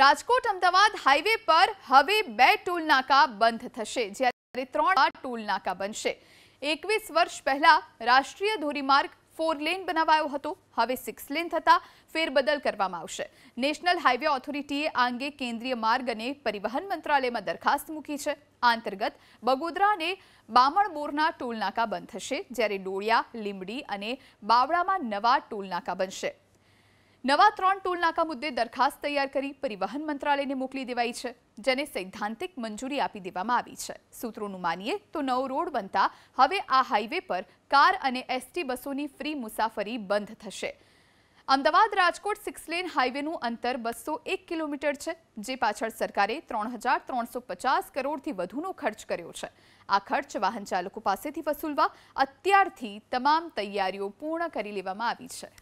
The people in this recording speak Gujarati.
રાજકોટ અમદાવાદ હાઈવે પર હવે બે ટૂલ નાકા બંધ થશે જ્યારે ત્રણ આ ટૂલ નાકા બનશે 21 વર્ષ પહેલા રાષ્ટ્રીય ધોરીમાર્ગ 4 લેન બનાવાયો હતો હવે 6 લેન થતા ફેરબદલ કરવામાં આવશે નેશનલ હાઈવે ઓથોરિટીએ આ અંગે કેન્દ્રીય માર્ગ અને પરિવહન મંત્રાલયમાં દરખાસ્ત મૂકી છે અંતર્ગત બગોદરાને બામળ બોરના ટૂલ નાકા બંધ થશે જ્યારે ડોળિયા લીમડી અને બાવળામાં નવા ટૂલ નાકા બનશે નવા 3 ટુલનાકા મુદ્દે દરખાસ્ત તૈયાર કરી પરિવહન મંત્રાલયને મોકલી દેવાઈ છે જેનેૈ સિદ્ધાંતિક મંજૂરી આપી દેવામાં આવી છે સૂત્રોનું માનીએ તો નવ રોડ બનતા હવે આ હાઈવે પર કાર અને एसटी બસોની ફ્રી મુસાફરી બંધ થશે અમદાવાદ રાજકોટ 6 લેન હાઈવેનું અંતર 201 કિલોમીટર છે જે પાછળ સરકારે 3350 કરોડથી વધુનો ખર્ચ કર્યો છે આ ખર્ચ વાહન ચાલકો પાસેથી વસૂલવા અત્યારથી તમામ તૈયારીઓ પૂર્ણ કરી લેવામાં આવી છે